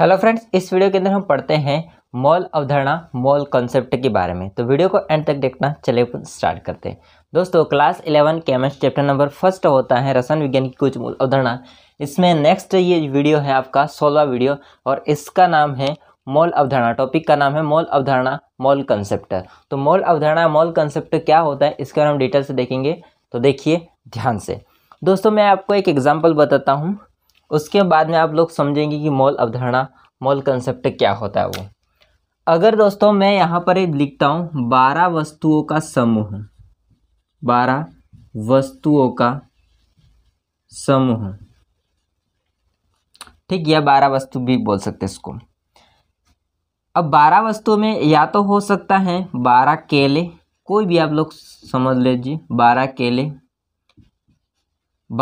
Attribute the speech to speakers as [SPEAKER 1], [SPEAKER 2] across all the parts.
[SPEAKER 1] hello friends इस video के अंदर हम पढ़ते हैं मॉल अवधारणा मॉल कॉन्सेप्ट के बारे में तो वीडियो को एंड तक देखना चले स्टार्ट करते हैं दोस्तों class eleven chemistry chapter number first होता है रसायन विज्ञान की कुछ मूल अवधारणा इसमें नेक्स्ट ये वीडियो है आपका सोलवा वीडियो और इसका नाम है मॉल अवधारणा टॉपिक का नाम है मॉल अवधारणा मॉल कंसेप्ट तो मॉल अवधारणा मॉल कंसेप्ट क्या होता है इसके बारे हम डिटेल से देखेंगे तो देखिए ध्यान से दोस्तों मैं आपको एक एग्जाम्पल बताता हूँ उसके बाद में आप लोग समझेंगे कि मॉल अवधारणा मॉल कंसेप्ट क्या होता है वो अगर दोस्तों मैं यहाँ पर लिखता हूँ बारह वस्तुओं का समूह बारह वस्तुओं का समूह ठीक या बारह वस्तु भी बोल सकते हैं इसको अब बारह वस्तुओं में या तो हो सकता है बारह केले कोई भी आप लोग समझ लीजिए बारह केले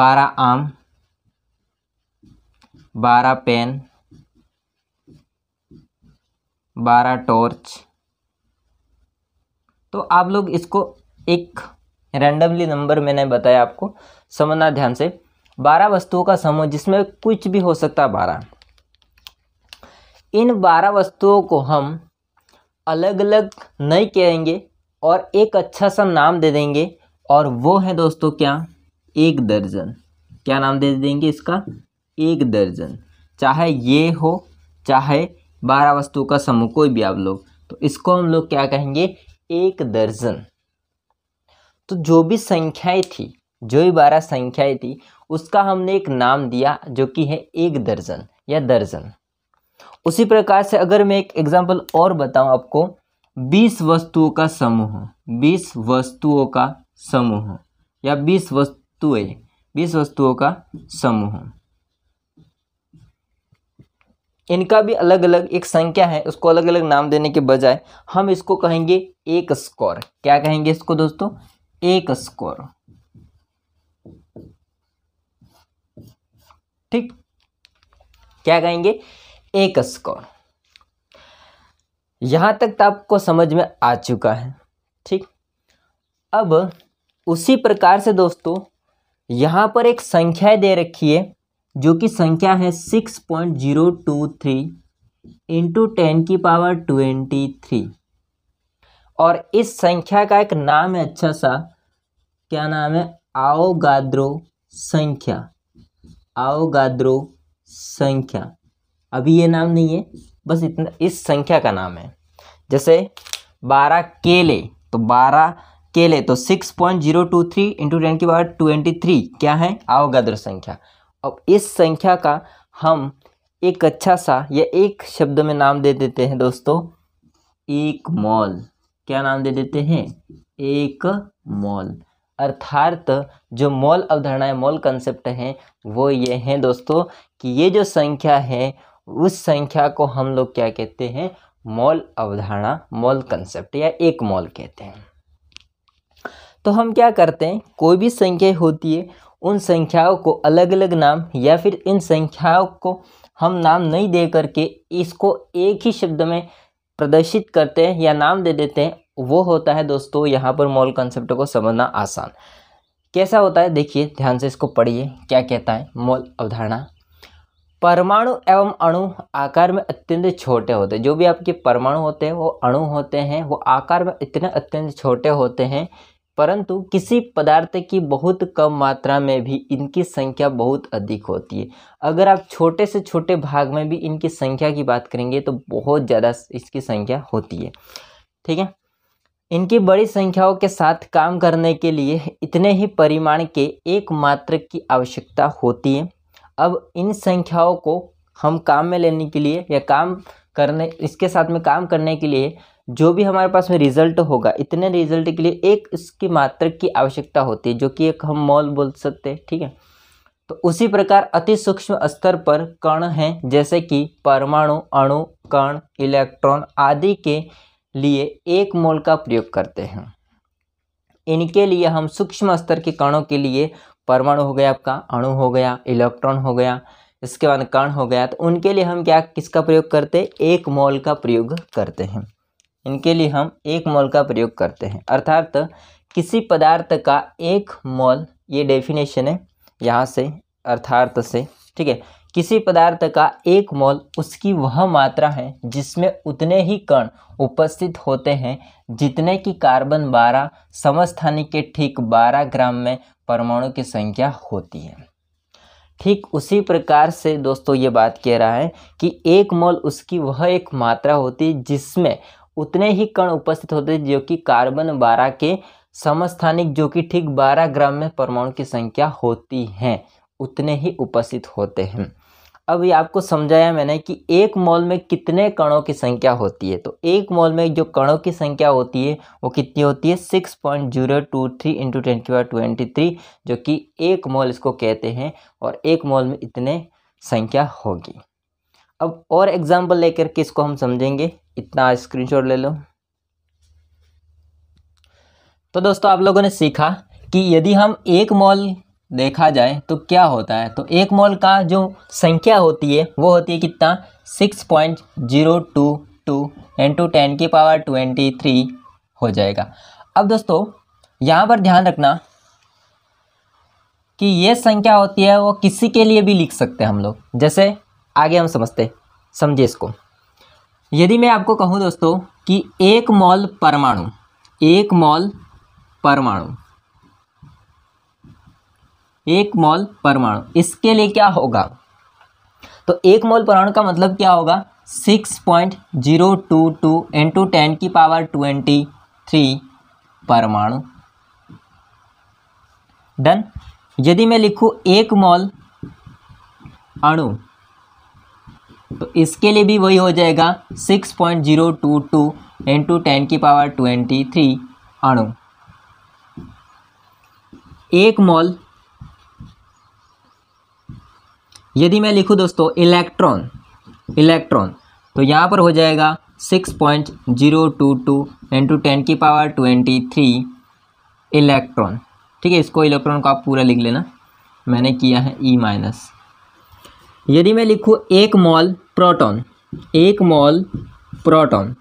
[SPEAKER 1] बारह आम बारह पेन बारह टॉर्च तो आप लोग इसको एक रैंडमली नंबर मैंने बताया आपको समझना ध्यान से बारह वस्तुओं का समूह जिसमें कुछ भी हो सकता है बारह इन बारह वस्तुओं को हम अलग अलग नहीं कहेंगे और एक अच्छा सा नाम दे देंगे और वो है दोस्तों क्या एक दर्जन क्या नाम दे देंगे इसका एक दर्जन चाहे ये हो चाहे बारह वस्तुओं का समूह कोई भी आप लोग तो इसको हम लोग क्या कहेंगे एक दर्जन तो जो भी संख्याएं थी जो भी बारह संख्याएं थी उसका हमने एक नाम दिया जो कि है एक दर्जन या दर्जन उसी प्रकार से अगर मैं एक एग्जाम्पल और बताऊं आपको बीस वस्तुओं का समूह बीस वस्तुओं का समूह या बीस वस्तुएं बीस वस्तुओं का समूह इनका भी अलग अलग एक संख्या है उसको अलग अलग नाम देने के बजाय हम इसको कहेंगे एक स्कोर क्या कहेंगे इसको दोस्तों एक स्कोर ठीक क्या कहेंगे एक स्कोर यहां तक तो आपको समझ में आ चुका है ठीक अब उसी प्रकार से दोस्तों यहां पर एक संख्या दे रखी है जो कि संख्या है six point zero two three into ten की पावर ट्वेंटी थ्री और इस संख्या का एक नाम है अच्छा सा क्या नाम है आओगाद्रो संख्या आओगाद्रो संख्या अभी ये नाम नहीं है बस इतना इस संख्या का नाम है जैसे बारह केले तो बारह केले तो six point zero two three into ten की पावर ट्वेंटी थ्री क्या है आओगाद्रो संख्या अब इस संख्या का हम एक अच्छा सा या एक शब्द में नाम दे देते हैं दोस्तों एक मॉल क्या नाम दे देते हैं एक मॉल अर्थात जो मॉल अवधारणाएं मॉल कंसेप्ट हैं वो ये हैं दोस्तों कि ये जो संख्या है उस संख्या को हम लोग क्या कहते हैं मॉल अवधारणा मॉल कंसेप्ट या एक मॉल कहते हैं तो हम क्या करते हैं कोई भी संख्या होती है उन संख्याओं को अलग अलग नाम या फिर इन संख्याओं को हम नाम नहीं दे करके इसको एक ही शब्द में प्रदर्शित करते हैं या नाम दे देते हैं वो होता है दोस्तों यहाँ पर मॉल कंसेप्ट को समझना आसान कैसा होता है देखिए ध्यान से इसको पढ़िए क्या कहता है मॉल अवधारणा परमाणु एवं अणु आकार में अत्यंत छोटे होते हैं जो भी आपके परमाणु होते हैं वो अणु होते हैं वो आकार में इतने अत्यंत छोटे होते हैं परंतु किसी पदार्थ की बहुत कम मात्रा में भी इनकी संख्या बहुत अधिक होती है अगर आप छोटे से छोटे भाग में भी इनकी संख्या की बात करेंगे तो बहुत ज़्यादा इसकी संख्या होती है ठीक है इनकी बड़ी संख्याओं के साथ काम करने के लिए इतने ही परिमाण के एक मात्र की आवश्यकता होती है अब इन संख्याओं को हम काम में लेने के लिए या काम करने इसके साथ में काम करने के लिए जो भी हमारे पास में रिजल्ट होगा इतने रिजल्ट के लिए एक इसकी मात्रक की आवश्यकता होती है जो कि एक हम मॉल बोल सकते हैं ठीक है तो उसी प्रकार अति सूक्ष्म स्तर पर कण हैं जैसे कि परमाणु अणु कण इलेक्ट्रॉन आदि के लिए एक मोल का प्रयोग करते हैं इनके लिए हम सूक्ष्म स्तर के कणों के लिए परमाणु हो गया आपका अणु हो गया इलेक्ट्रॉन हो गया इसके बाद कण हो गया तो उनके लिए हम क्या किसका प्रयोग करते हैं एक मोल का प्रयोग करते हैं इनके लिए हम एक मोल का प्रयोग करते हैं अर्थात किसी पदार्थ का एक मोल ये डेफिनेशन है यहाँ से अर्थार्थ से ठीक है किसी पदार्थ का एक मोल उसकी वह मात्रा है जिसमें उतने ही कण उपस्थित होते हैं जितने की कार्बन 12 समस्थानी के ठीक 12 ग्राम में परमाणु की संख्या होती है ठीक उसी प्रकार से दोस्तों ये बात कह रहा है कि एक मोल उसकी वह एक मात्रा होती है जिसमें उतने ही कण उपस्थित होते हैं जो कि कार्बन बारह के समस्थानिक जो कि ठीक बारह ग्राम में परमाणु की संख्या होती है उतने ही उपस्थित होते हैं अब ये आपको समझाया मैंने कि एक मॉल में कितने कणों की संख्या होती है तो एक मॉल में जो कणों की संख्या होती है वो कितनी होती है six point zero two three into ten की ट्वेंटी थ्री जो कि एक मॉल इसको कहते हैं और एक मॉल में इतने संख्या होगी अब और एग्जाम्पल लेकर के इसको हम समझेंगे इतना स्क्रीनशॉट ले लो तो दोस्तों आप लोगों ने सीखा कि यदि हम एक मॉल देखा जाए तो क्या होता है तो एक मॉल का जो संख्या होती है वो होती है कितना six point zero two two into ten की पावर ट्वेंटी थ्री हो जाएगा अब दोस्तों यहाँ पर ध्यान रखना कि ये संख्या होती है वो किसी के लिए भी लिख सकते हैं हम लोग जैसे आगे हम समझते समझे इसको यदि मैं आपको कहूँ दोस्तों कि एक मॉल परमाणु एक मॉल परमाणु एक मॉल परमाणु इसके लिए क्या होगा तो एक मॉल परमाणु का मतलब क्या होगा six point zero two two into ten की पावर ट्वेंटी थ्री परमाणु डन यदि मैं लिखूं एक मॉल अणु तो इसके लिए भी वही हो जाएगा six point zero two two into ten की पावर ट्वेंटी थ्री अणु एक मॉल यदि मैं लिखूं दोस्तों इलेक्ट्रॉन इलेक्ट्रॉन तो यहाँ पर हो जाएगा six point zero two two into ten की पावर ट्वेंटी थ्री इलेक्ट्रॉन ठीक है इसको इलेक्ट्रॉन को आप पूरा लिख लेना मैंने किया है ई e माइनस यदि मैं लिखूँ एक मॉल प्रोटॉन एक मॉल प्रोटॉन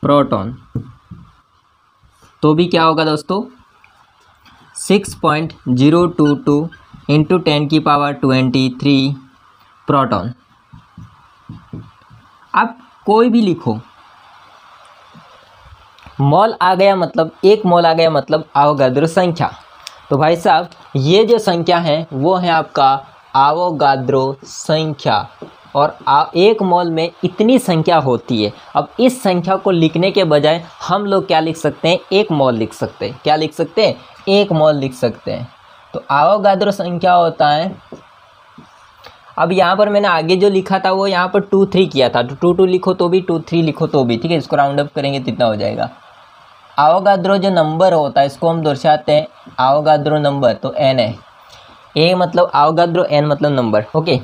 [SPEAKER 1] प्रोटॉन तो भी क्या होगा दोस्तों six point zero two two into ten की पावर ट्वेंटी थ्री प्रोटॉन आप कोई भी लिखो मॉल आ गया मतलब एक मॉल आ गया मतलब आवगद्र संख्या तो भाई साहब ये जो संख्या है वो है आपका आवोगाद्रो संख्या और एक मोल में इतनी संख्या होती है अब इस संख्या को लिखने के बजाय हम लोग क्या लिख सकते हैं एक मोल लिख सकते हैं क्या लिख सकते हैं एक मोल लिख सकते हैं तो आवोगाद्रो संख्या होता है अब यहाँ पर मैंने आगे जो लिखा था वो यहाँ पर टू थ्री किया था टू तो टू लिखो तो भी टू थ्री लिखो तो भी ठीक है इसको राउंड अप करेंगे तो इतना हो जाएगा आवगाद्रो जो नंबर होता है इसको हम दर्शाते हैं आवगाद्रो नंबर तो एन है ए मतलब आवगाद्रो एन मतलब नंबर ओके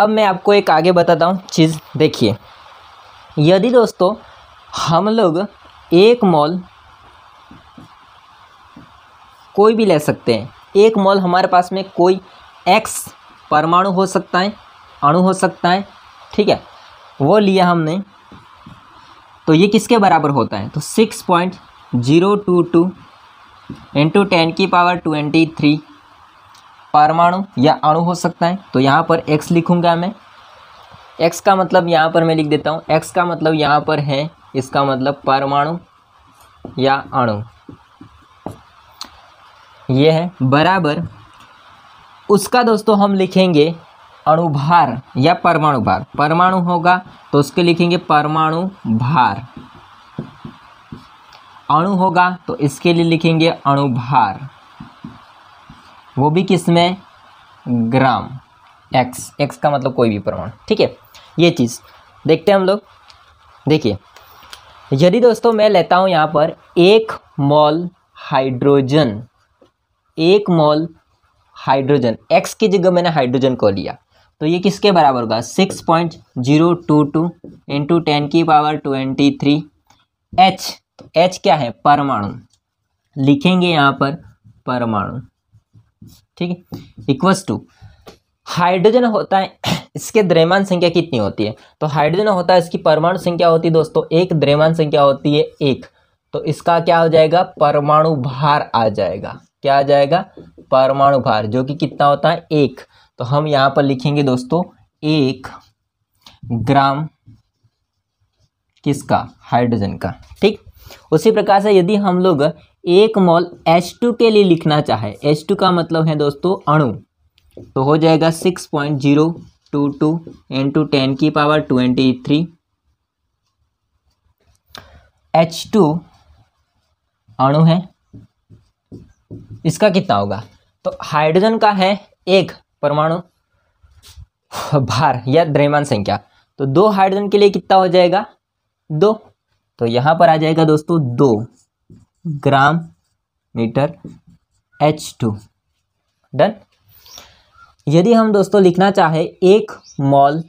[SPEAKER 1] अब मैं आपको एक आगे बताता हूँ चीज़ देखिए यदि दोस्तों हम लोग एक मॉल कोई भी ले सकते हैं एक मॉल हमारे पास में कोई एक्स परमाणु हो सकता है अणु हो सकता है ठीक है वो लिया हमने तो ये किसके बराबर होता है तो six point zero two two into ten की पावर ट्वेंटी थ्री परमाणु या अणु हो सकता है तो यहाँ पर एक्स लिखूँगा मैं एक्स का मतलब यहाँ पर मैं लिख देता हूँ एक्स का मतलब यहाँ पर है इसका मतलब परमाणु या अणु ये है बराबर उसका दोस्तों हम लिखेंगे अणुभार या परमाणु भार परमाणु होगा तो उसके लिखेंगे परमाणु भार अणु होगा तो इसके लिए लिखेंगे अणुभार वो भी किसमें ग्राम एक्स एक्स का मतलब कोई भी परमाणु ठीक है ये चीज़ देखते हैं हम लोग देखिए यदि दोस्तों मैं लेता हूं यहां पर एक मॉल हाइड्रोजन एक मॉल हाइड्रोजन एक्स की जगह मैंने हाइड्रोजन को लिया तो ये किसके बराबर होगा six point zero two two into ten की power twenty three H H क्या है परमाणु लिखेंगे यहाँ पर परमाणु ठीक है इक्वस टू हाइड्रोजन होता है इसके द्रव्यमान संख्या कितनी होती है तो हाइड्रोजन होता है इसकी परमाणु संख्या होती है दोस्तों एक द्रव्यमान संख्या होती है एक तो इसका क्या हो जाएगा परमाणु भार आ जाएगा क्या आ जाएगा परमाणु भार जो कि कितना होता है एक तो हम यहाँ पर लिखेंगे दोस्तों एक ग्राम किसका हाइड्रोजन का ठीक उसी प्रकार से यदि हम लोग एक मॉल H2 के लिए लिखना चाहे H2 का मतलब है दोस्तों अणु तो हो जाएगा six point zero two two two ten की power twenty three H two अणु है इसका कितना होगा तो हाइड्रोजन का है एक परमाणु भार या द्रव्यमान संख्या तो दो हाइड्रोजन के लिए कितना हो जाएगा दो तो यहां पर आ जाएगा दोस्तों दो ग्राम मीटर एच टू डन यदि हम दोस्तों लिखना चाहे एक मॉल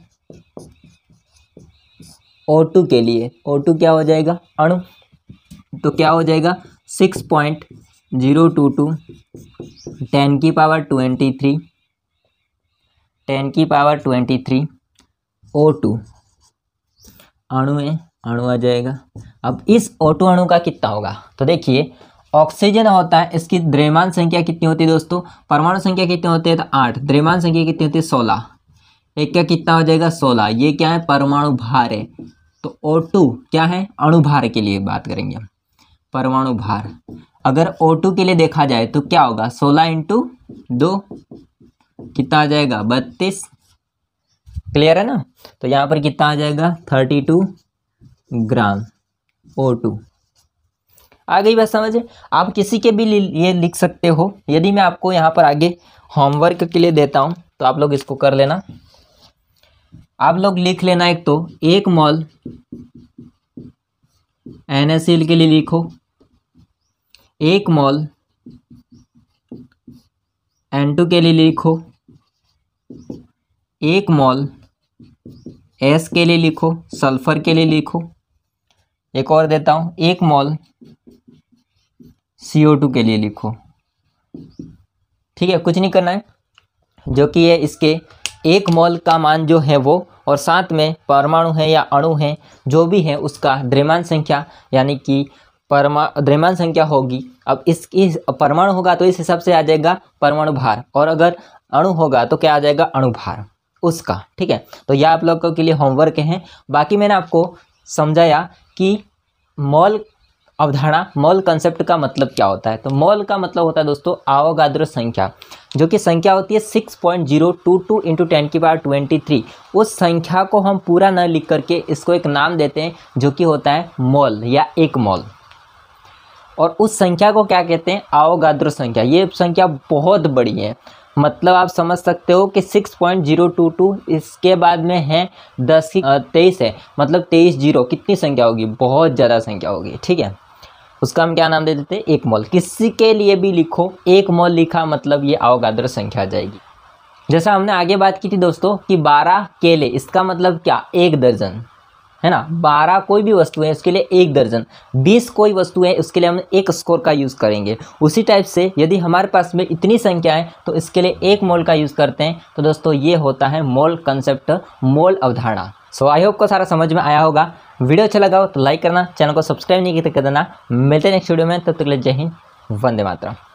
[SPEAKER 1] O2 के लिए O2 क्या हो जाएगा अणु तो क्या हो जाएगा six point zero two two ten की पावर ट्वेंटी थ्री टेन की power twenty three O two अणु है अणु आ जाएगा अब इस ओ टू अणु का कितना होगा तो देखिए ऑक्सीजन होता है इसकी द्रव्यमान संख्या कितनी होती है दोस्तों परमाणु संख्या कितनी होती है तो आठ द्रव्यमान संख्या कितनी होती है सोलह एक क्या कितना हो जाएगा सोलह ये क्या है परमाणु भार है तो ओ टू क्या है अणुभार के लिए बात करेंगे हम परमाणु भार अगर ओ टू के लिए देखा जाए तो क्या होगा सोलह इंटू दो कितना आ जाएगा बत्तीस क्लियर है ना तो यहाँ पर कितना आ जाएगा thirty two gram O two आ गई बात समझ आप किसी के भी ये लिख सकते हो यदि मैं आपको यहाँ पर आगे होमवर्क के लिए देता हूँ तो आप लोग इसको कर लेना आप लोग लिख लेना एक तो एक मॉल एन के लिए लिखो एक मॉल एन टू के लिए लिखो एक मॉल एस के लिए लिखो सल्फर के लिए लिखो एक और देता हूँ एक मॉल सी ओ टू के लिए लिखो ठीक है कुछ नहीं करना है जो कि है इसके एक मॉल का मान जो है वो और साथ में परमाणु है या अणु है जो भी है उसका द्रव्यमान संख्या यानी कि परमा द्रव्यमान संख्या होगी अब इसकी परमाणु होगा तो इस हिसाब से आ जाएगा परमाणु भार और अगर अणु होगा तो क्या आ जाएगा अणुभार उसका ठीक है तो यह आप लोगों के लिए होमवर्क है बाकी मैंने आपको समझाया कि मॉल अवधारणा मॉल कंसेप्ट का मतलब क्या होता है तो मॉल का मतलब होता है दोस्तों आवगाद्र संख्या जो कि संख्या होती है six point zero two two into ten की पावर ट्वेंटी थ्री उस संख्या को हम पूरा न लिख करके इसको एक नाम देते हैं जो कि होता है मॉल या एक मॉल और उस संख्या को क्या कहते हैं आवगाद्र संख्या ये संख्या बहुत बड़ी है मतलब आप समझ सकते हो कि 6.022 इसके बाद में है दस की तेईस है मतलब तेईस जीरो कितनी संख्या होगी बहुत ज़्यादा संख्या होगी ठीक है उसका हम क्या नाम दे देते हैं एक मॉल किसी के लिए भी लिखो एक मॉल लिखा मतलब ये आवगाद्र संख्या आ जाएगी जैसा हमने आगे बात की थी दोस्तों कि 12 केले इसका मतलब क्या एक दर्जन है ना बारह कोई भी वस्तु है उसके लिए एक दर्जन बीस कोई वस्तु है उसके लिए हम एक स्कोर का यूज़ करेंगे उसी टाइप से यदि हमारे पास में इतनी संख्या है तो इसके लिए एक मोल का यूज़ करते हैं तो दोस्तों ये होता है मोल कंसेप्ट मोल अवधारणा सो आई होप को सारा समझ में आया होगा वीडियो अच्छा लगा हो तो लाइक करना चैनल को सब्सक्राइब नहीं तो कर देना मिलते हैं नेक्स्ट वीडियो में तब तो तक ले जय हिंद वंदे मातरम